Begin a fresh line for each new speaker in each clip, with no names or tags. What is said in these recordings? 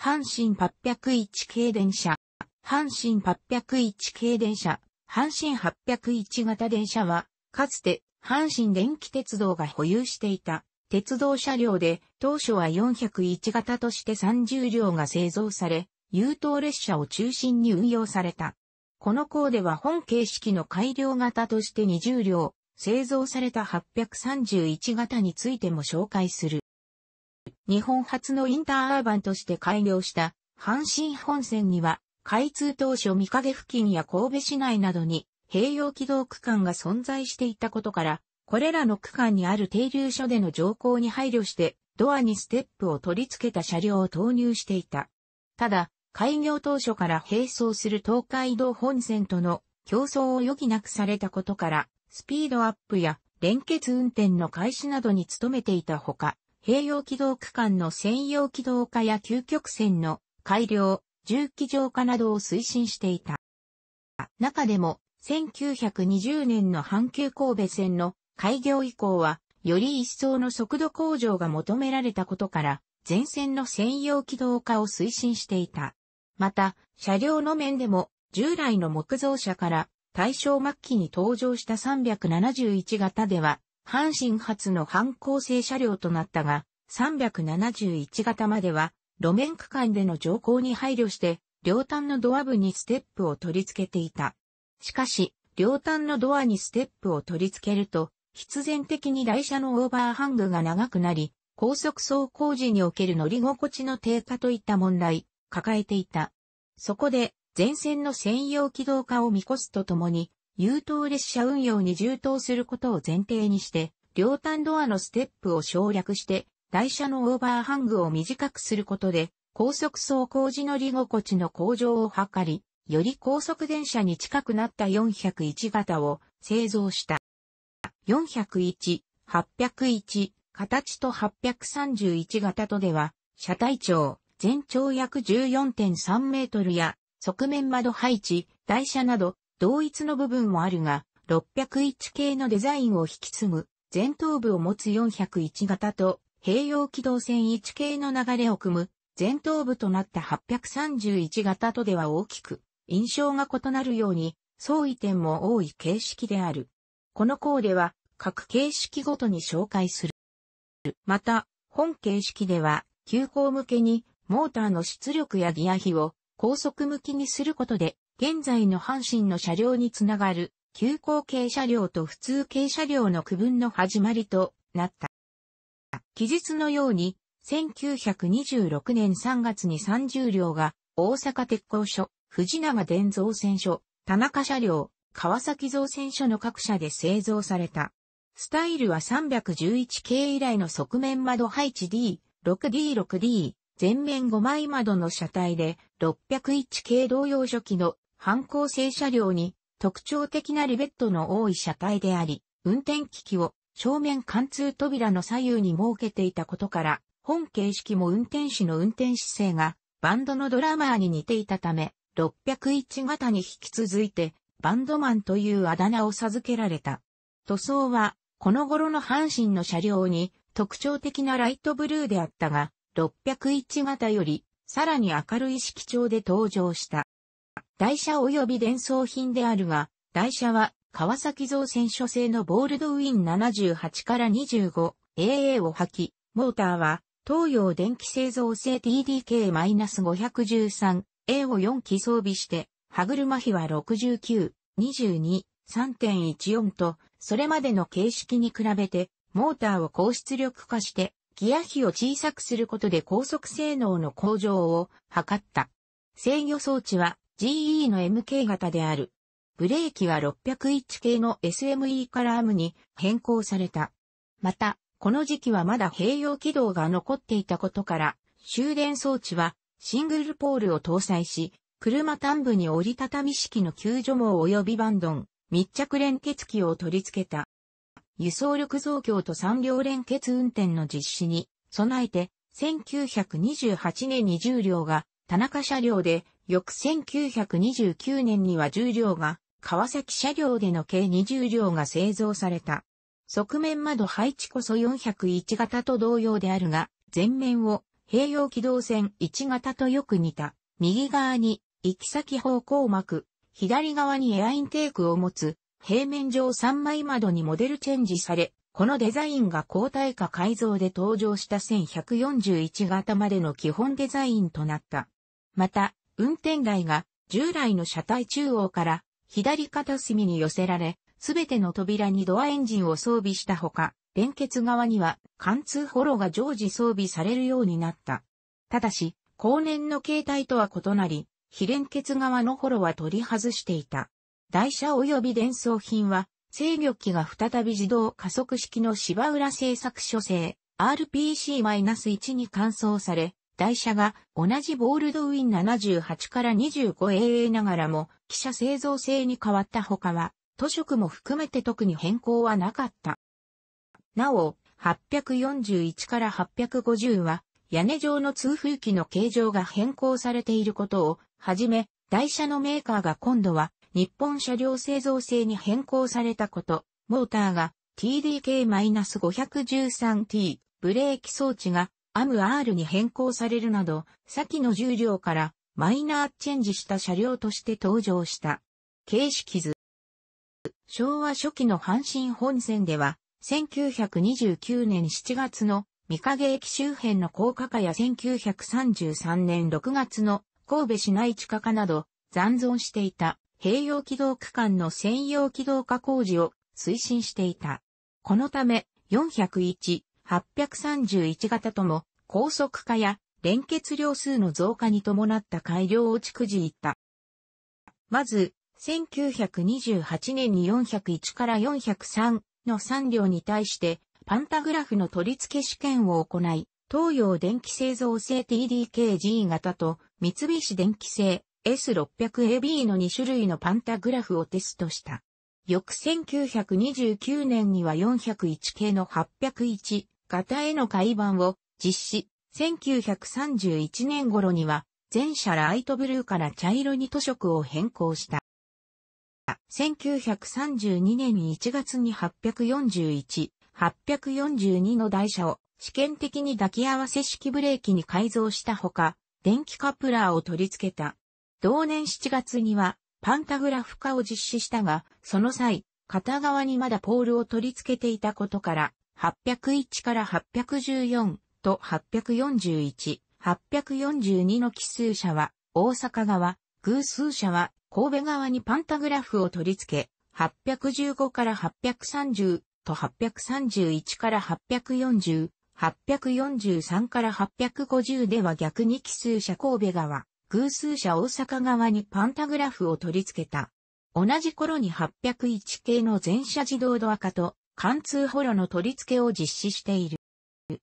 阪神801系電車。阪神801系電車。阪神801型電車は、かつて阪神電気鉄道が保有していた鉄道車両で、当初は401型として30両が製造され、優等列車を中心に運用された。この校では本形式の改良型として20両、製造された831型についても紹介する。日本初のインターアーバンとして開業した阪神本線には、開通当初三影付近や神戸市内などに併用軌道区間が存在していたことから、これらの区間にある停留所での乗降に配慮して、ドアにステップを取り付けた車両を投入していた。ただ、開業当初から並走する東海道本線との競争を余儀なくされたことから、スピードアップや連結運転の開始などに努めていたほか、併用軌道区間の専用軌道化や究極線の改良、重機乗化などを推進していた。中でも、1920年の阪急神戸線の開業以降は、より一層の速度向上が求められたことから、全線の専用軌道化を推進していた。また、車両の面でも、従来の木造車から、大正末期に登場した371型では、阪神発の反抗性車両となったが、371型までは、路面区間での乗降に配慮して、両端のドア部にステップを取り付けていた。しかし、両端のドアにステップを取り付けると、必然的に台車のオーバーハングが長くなり、高速走行時における乗り心地の低下といった問題、抱えていた。そこで、前線の専用機動化を見越すとともに、優等列車運用に充当することを前提にして、両端ドアのステップを省略して、台車のオーバーハングを短くすることで、高速走行時乗り心地の向上を図り、より高速電車に近くなった401型を製造した。401、801、形と831型とでは、車体長、全長約14.3メートルや、側面窓配置、台車など、同一の部分もあるが、601系のデザインを引き継ぐ、前頭部を持つ401型と、併用軌道線1系の流れを組む、前頭部となった831型とでは大きく、印象が異なるように、相違点も多い形式である。この項では、各形式ごとに紹介する。また、本形式では、急行向けに、モーターの出力やギア比を高速向きにすることで、現在の阪神の車両につながる、急行系車両と普通系車両の区分の始まりとなった。記述のように、1926年3月に30両が、大阪鉄工所、藤永電造船所、田中車両、川崎造船所の各社で製造された。スタイルは311系以来の側面窓配置 D、6D6D、全面5枚窓の車体で、601系同様初期の反抗性車両に特徴的なリベットの多い車体であり、運転機器を正面貫通扉の左右に設けていたことから、本形式も運転士の運転姿勢がバンドのドラマーに似ていたため、601型に引き続いてバンドマンというあだ名を授けられた。塗装はこの頃の阪神の車両に特徴的なライトブルーであったが、601型よりさらに明るい色調で登場した。台車及び伝送品であるが、台車は川崎造船所製のボールドウィン78から25 AA を履き、モーターは東洋電気製造製 TDK-513A を4機装備して、歯車比は69、22、3.14と、それまでの形式に比べて、モーターを高出力化して、ギア比を小さくすることで高速性能の向上を図った。制御装置は GE の MK 型である。ブレーキは601系の SME カラームに変更された。また、この時期はまだ併用軌道が残っていたことから、終電装置はシングルポールを搭載し、車端部に折りたたみ式の救助網及びバンドン、密着連結機を取り付けた。輸送力増強と産両連結運転の実施に備えて、1928年に10両が田中車両で翌1929年には重量が、川崎車両での計20両が製造された。側面窓配置こそ401型と同様であるが、前面を併用機動線1型とよく似た、右側に行き先方向膜、左側にエアインテークを持つ、平面上3枚窓にモデルチェンジされ、このデザインが高代化改造で登場した1141型までの基本デザインとなった。また、運転台が従来の車体中央から左片隅に寄せられ、すべての扉にドアエンジンを装備したほか、連結側には貫通ホロが常時装備されるようになった。ただし、後年の形態とは異なり、非連結側のホロは取り外していた。台車及び伝送品は、制御機が再び自動加速式の芝浦製作所製 RPC-1 に換装され、台車が同じボールドウィン78から 25AA ながらも、汽車製造性に変わった他は、塗色も含めて特に変更はなかった。なお、841から850は、屋根上の通風機の形状が変更されていることを、はじめ、台車のメーカーが今度は、日本車両製造性に変更されたこと、モーターが TDK-513T、ブレーキ装置がアム R に変更されるなど、先の重量からマイナーチェンジした車両として登場した。形式図。昭和初期の阪神本線では、1929年7月の三影駅周辺の高架化や1933年6月の神戸市内地下化など残存していた併用軌道区間の専用軌道化工事を推進していた。このため401、831型とも高速化や連結量数の増加に伴った改良を逐次いった。まず、1928年に401から403の3両に対して、パンタグラフの取り付け試験を行い、東洋電気製造製 TDKG 型と三菱電気製 S600AB の2種類のパンタグラフをテストした。翌1929年には401系の801型への改版を実施、1931年頃には、全者ライトブルーから茶色に塗色を変更した。1932年1月に841、842の台車を試験的に抱き合わせ式ブレーキに改造したほか、電気カプラーを取り付けた。同年7月にはパンタグラフ化を実施したが、その際、片側にまだポールを取り付けていたことから、801から814、と841、842の奇数者は大阪側、偶数者は神戸側にパンタグラフを取り付け、815から830と831から840、843から850では逆に奇数者神戸側、偶数者大阪側にパンタグラフを取り付けた。同じ頃に801系の全車自動ドア化と、貫通ホロの取り付けを実施している。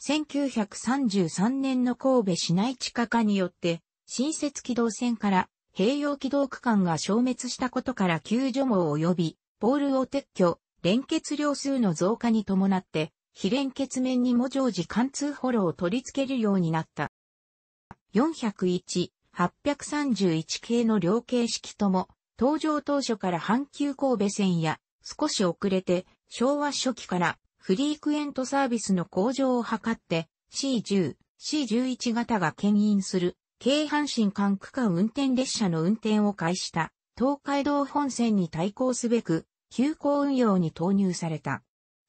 1933年の神戸市内地下化によって、新設軌道線から併用軌道区間が消滅したことから救助網及び、ポールを撤去、連結量数の増加に伴って、非連結面にも常時貫通ホロを取り付けるようになった。401、831系の両形式とも、登場当初から阪急神戸線や、少し遅れて、昭和初期からフリークエントサービスの向上を図って C10、C11 型が牽引する京阪神間区間運転列車の運転を開始した、東海道本線に対抗すべく、急行運用に投入された。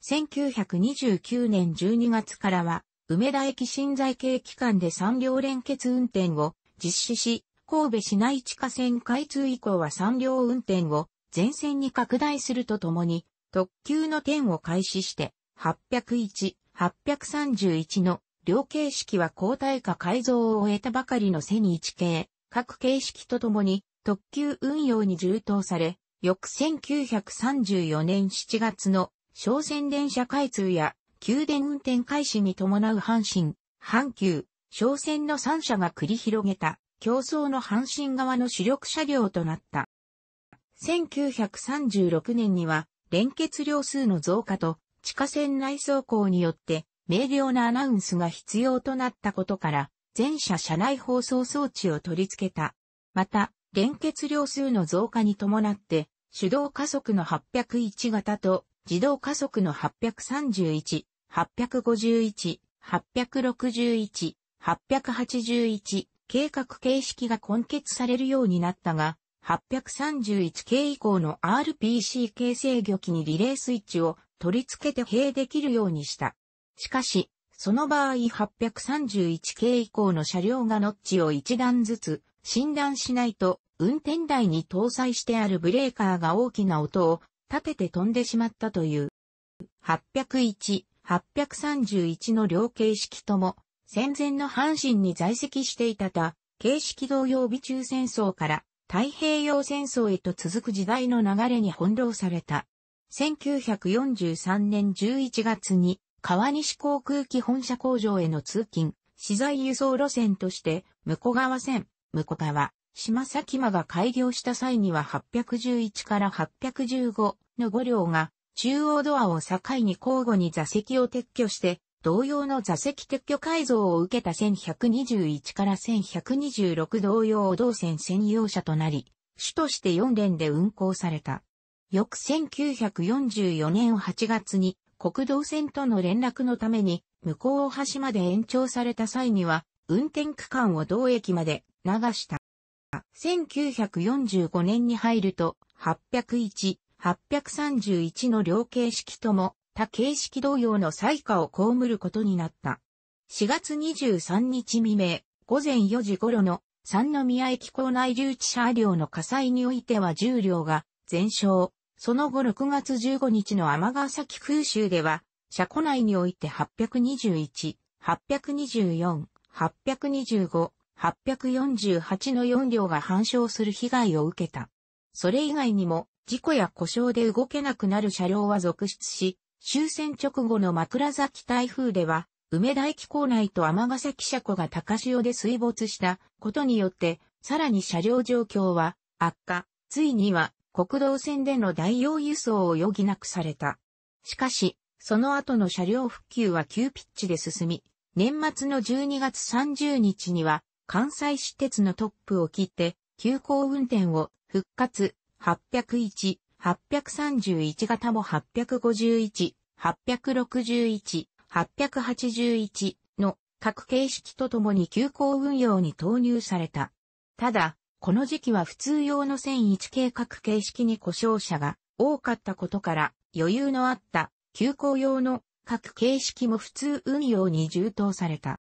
1929年12月からは、梅田駅新在系機関で産両連結運転を実施し、神戸市内地下線開通以降は産両運転を全線に拡大するとともに、特急の点を開始して、801、831の両形式は交代化改造を終えたばかりのセニ1系、各形式とともに特急運用に充当され、翌1934年7月の商船電車開通や宮殿運転開始に伴う阪神、阪急、商船の3社が繰り広げた競争の阪神側の主力車両となった。1936年には連結量数の増加と地下線内走行によって、明瞭なアナウンスが必要となったことから、全車車内放送装置を取り付けた。また、連結量数の増加に伴って、手動加速の801型と自動加速の831、851、861、881計画形式が根結されるようになったが、831系以降の RPC 形制御機にリレースイッチを取り付けて閉できるようにした。しかし、その場合831系以降の車両がノッチを一段ずつ診断しないと、運転台に搭載してあるブレーカーが大きな音を立てて飛んでしまったという。801、831の両形式とも、戦前の阪神に在籍していた他、形式同様美中戦争から太平洋戦争へと続く時代の流れに翻弄された。1943年11月に川西航空機本社工場への通勤、資材輸送路線として、向川線、向川、島崎間が開業した際には811から815の5両が中央ドアを境に交互に座席を撤去して、同様の座席撤去改造を受けた1121から1126同様同線専用車となり、主として4連で運行された。翌1944年8月に国道線との連絡のために向こう橋まで延長された際には運転区間を同駅まで流した。1945年に入ると801、831の両形式とも他形式同様の採火を被ることになった。4月23日未明、午前4時頃の三宮駅構内留置車両の火災においては重量が全焼。その後6月15日の尼崎空襲では、車庫内において821、824、825、848の4両が反証する被害を受けた。それ以外にも、事故や故障で動けなくなる車両は続出し、終戦直後の枕崎台風では、梅田駅構内と尼崎車庫が高潮で水没したことによって、さらに車両状況は悪化、ついには国道線での代用輸送を余儀なくされた。しかし、その後の車両復旧は急ピッチで進み、年末の12月30日には、関西私鉄のトップを切って、急行運転を復活801、831型も851、861、881の各形式とともに急行運用に投入された。ただ、この時期は普通用の線1計画形式に故障者が多かったことから余裕のあった急行用の各形式も普通運用に充当された。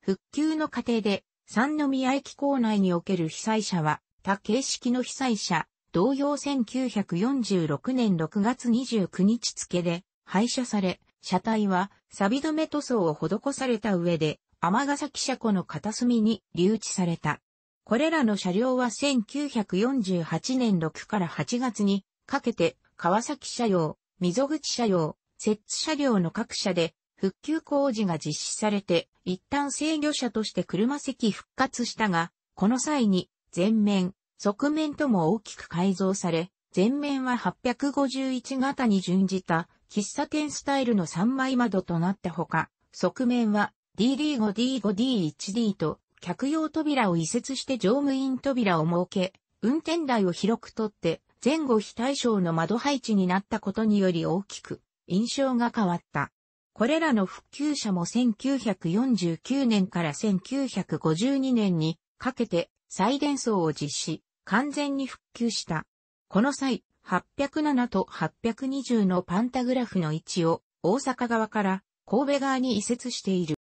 復旧の過程で三宮駅構内における被災者は他形式の被災者同様1946年6月29日付で廃車され、車体は錆止め塗装を施された上で、天ヶ崎車庫の片隅に留置された。これらの車両は1948年6から8月にかけて川崎車両、溝口車両、摂津車両の各社で復旧工事が実施されて一旦制御車として車席復活したが、この際に前面、側面とも大きく改造され、前面は851型に準じた喫茶店スタイルの3枚窓となったほか、側面は DD5D5D1D と客用扉を移設して乗務員扉を設け、運転台を広く取って、前後非対称の窓配置になったことにより大きく、印象が変わった。これらの復旧車も1949年から1952年にかけて再伝送を実施、完全に復旧した。この際、807と820のパンタグラフの位置を大阪側から神戸側に移設している。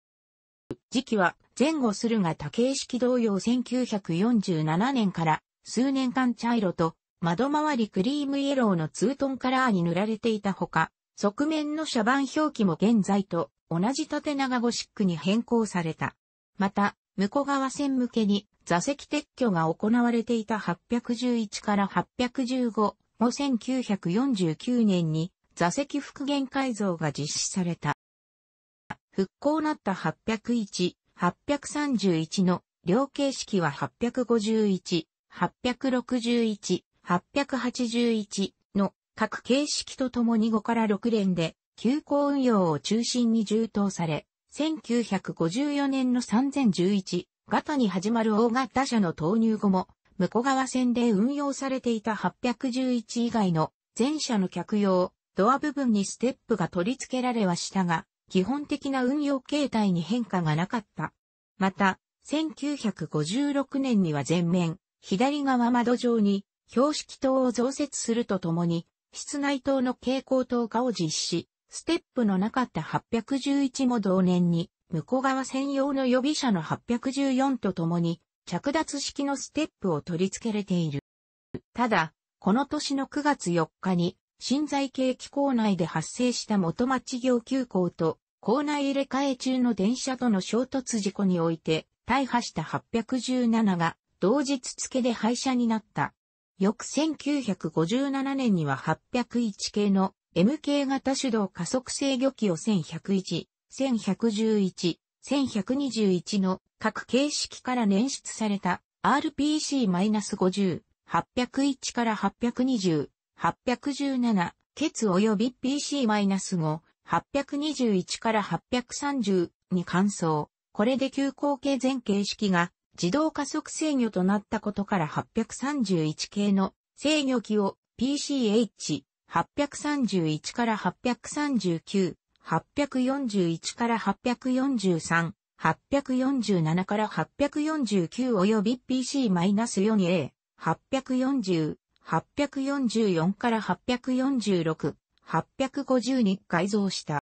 時期は前後するが多形式同様1947年から数年間茶色と窓周りクリームイエローのツートンカラーに塗られていたほか、側面の車番表記も現在と同じ縦長ゴシックに変更された。また、向こう側線向けに座席撤去が行われていた811から815も1949年に座席復元改造が実施された。復興なった801、831の量形式は851、861、881の各形式とともに5から6連で休校運用を中心に充当され、1954年の3011型に始まる大型車の投入後も、向こう側線で運用されていた811以外の全車の客用、ドア部分にステップが取り付けられはしたが、基本的な運用形態に変化がなかった。また、1956年には全面、左側窓上に標識灯を増設するとともに、室内灯の蛍光灯化を実施、ステップのなかった811も同年に、向こう側専用の予備車の814とともに、着脱式のステップを取り付けられている。ただ、この年の9月4日に、新在系機構内で発生した元町業急行と、構内入れ替え中の電車との衝突事故において、大破した817が、同日付で廃車になった。翌1957年には801系の MK 型手動加速制御機を1101、1111、1121の各形式から捻出された RPC-50、801から820、817、ケツ及び PC-5、821から830に換装。これで急行形全形式が自動加速制御となったことから831系の制御機を PCH、831から839、841から843、847から849及び PC-4A、840、844から846、850に改造した。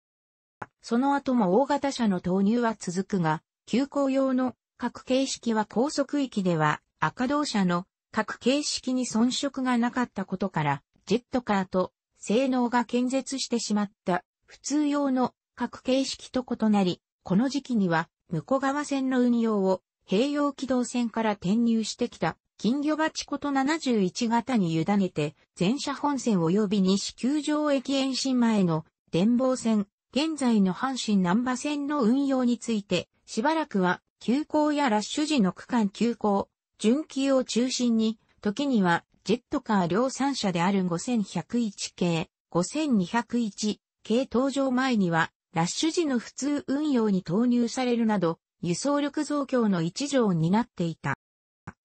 その後も大型車の投入は続くが、急行用の各形式は高速域では赤道車の各形式に遜色がなかったことから、ジェットカーと性能が建設してしまった普通用の各形式と異なり、この時期には向川線の運用を併用軌道線から転入してきた金魚鉢こと71型に委ねて、全車本線及び西九条駅延伸前の電防線、現在の阪神南波線の運用について、しばらくは急行やラッシュ時の区間急行、準急を中心に、時にはジェットカー量産車である5101系、5201系登場前には、ラッシュ時の普通運用に投入されるなど、輸送力増強の一助を担っていた。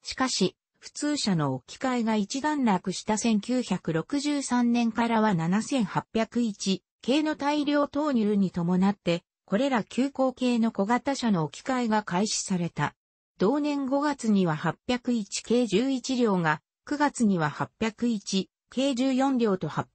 しかし、普通車の置き換えが一段落した1963年からは7801系の大量投入に伴って、これら急行系の小型車の置き換えが開始された。同年5月には801系11両が、9月には801系14両と831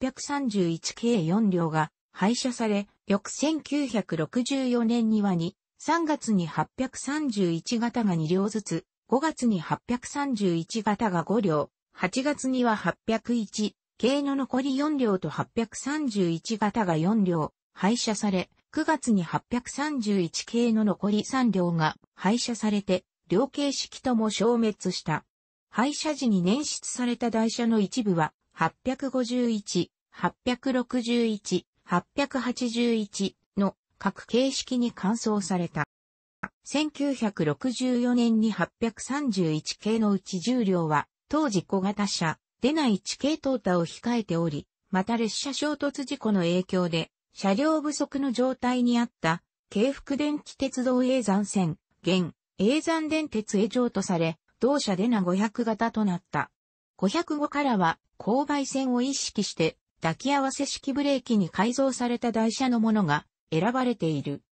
系4両が廃車され、翌1964年には2、3月に831型が2両ずつ、5月に831型が5両、8月には801、系の残り4両と831型が4両、廃車され、9月に831系の残り3両が廃車されて、両形式とも消滅した。廃車時に捻出された台車の一部は、851、861、881の各形式に換装された。1964年に831系のうち重量は、当時小型車、でない地系トーを控えており、また列車衝突事故の影響で、車両不足の状態にあった、京福電気鉄道永山線、現、永山電鉄へ譲渡され、同社でな500型となった。505からは、勾配線を意識して、抱き合わせ式ブレーキに改造された台車のものが選ばれている。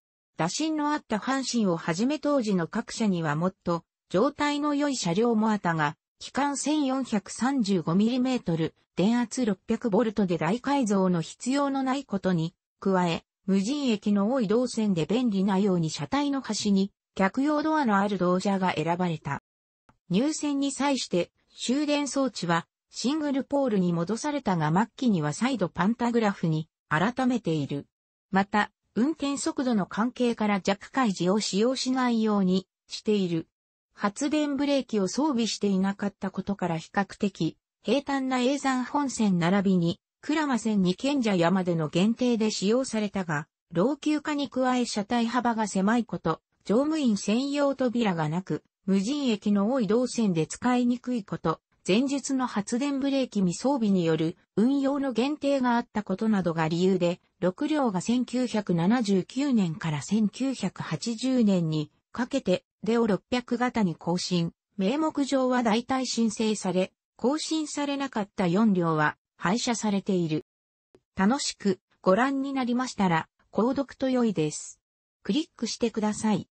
打診のあった阪神をはじめ当時の各社にはもっと状態の良い車両もあったが、機関 1435mm、電圧 600V で大改造の必要のないことに、加え、無人駅の多い動線で便利なように車体の端に、客用ドアのある同車が選ばれた。入線に際して、終電装置は、シングルポールに戻されたが末期には再度パンタグラフに、改めている。また、運転速度の関係から弱開示を使用しないようにしている。発電ブレーキを装備していなかったことから比較的平坦な永山本線並びに倉間線に賢者山での限定で使用されたが、老朽化に加え車体幅が狭いこと、乗務員専用扉がなく、無人駅の多い動線で使いにくいこと、前述の発電ブレーキ未装備による運用の限定があったことなどが理由で、6両が1979年から1980年にかけてデオ600型に更新、名目上は大体申請され、更新されなかった4両は廃車されている。楽しくご覧になりましたら、購読と良いです。クリックしてください。